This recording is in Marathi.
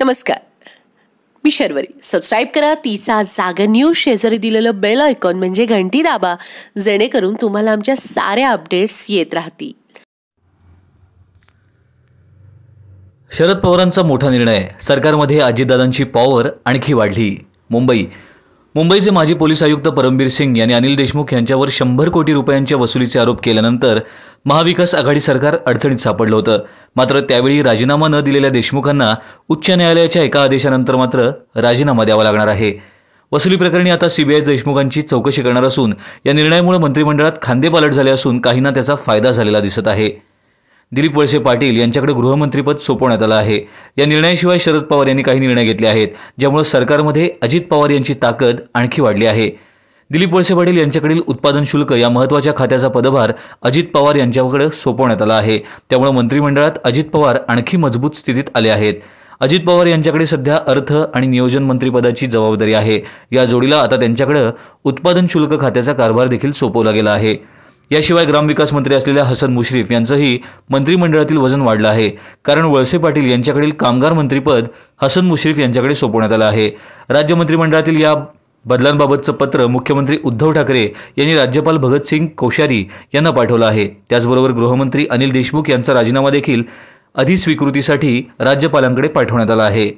नमस्कार मी शर्वरी सबस्क्राईब करा तिचा जागर न्यूज शेजारी दिलेलं बेल आयकॉन म्हणजे घंटी दाबा जेणेकरून तुम्हाला आमच्या साऱ्या अपडेट्स येत राहतील शरद पवारांचा मोठा निर्णय सरकारमध्ये अजितदादांची पॉवर आणखी वाढली मुंबई मुंबईचे माजी पोलीस आयुक्त परमबीर सिंग यांनी अनिल देशमुख यांच्यावर शंभर कोटी रुपयांच्या वसुलीचे आरोप केल्यानंतर महाविकास आघाडी सरकार अडचणीत सापडलं होतं मात्र त्यावेळी राजीनामा न दिलेल्या देशमुखांना उच्च न्यायालयाच्या एका आदेशानंतर मात्र राजीनामा द्यावा लागणार आहे वसुली प्रकरणी आता सीबीआय देशमुखांची चौकशी करणार असून या निर्णयामुळे मंत्रिमंडळात खांदेपालट झाले असून काहींना त्याचा फायदा झालेला दिसत आहे दिलीप वळसे पाटील यांच्याकडे गृहमंत्रीपद सोपवण्यात आलं आहे या निर्णयाशिवाय शरद पवार यांनी काही निर्णय घेतले आहेत ज्यामुळे सरकारमध्ये अजित पवार यांची ताकद आणखी वाढली आहे दिलीप वळसे पाटील यांच्याकडील उत्पादन शुल्क या महत्वाच्या खात्याचा पदभार अजित पवार यांच्याकडे सोपवण्यात आला आहे त्यामुळे मंत्रिमंडळात अजित पवार आणखी मजबूत स्थितीत आले आहेत अजित पवार यांच्याकडे सध्या अर्थ आणि नियोजन मंत्रीपदाची जबाबदारी आहे या जोडीला आता त्यांच्याकडे उत्पादन शुल्क खात्याचा कारभार देखील सोपवला गेला आहे याशिवाय ग्रामविकास मंत्री असलेल्या हसन मुश्रीफ यांचंही मंत्रिमंडळातील वजन वाढलं आहे कारण वळसे पाटील यांच्याकडील कामगार मंत्रीपद हसन मुश्रीफ यांच्याकडे सोपवण्यात आलं आहे राज्य मंत्रिमंडळातील या बदलांबाबतचं पत्र मुख्यमंत्री उद्धव ठाकरे यांनी राज्यपाल भगतसिंग कोश्यारी यांना पाठवलं आहे त्याचबरोबर गृहमंत्री अनिल देशमुख यांचा राजीनामा देखील अधिस्वीकृतीसाठी राज्यपालांकडे पाठवण्यात आला आहे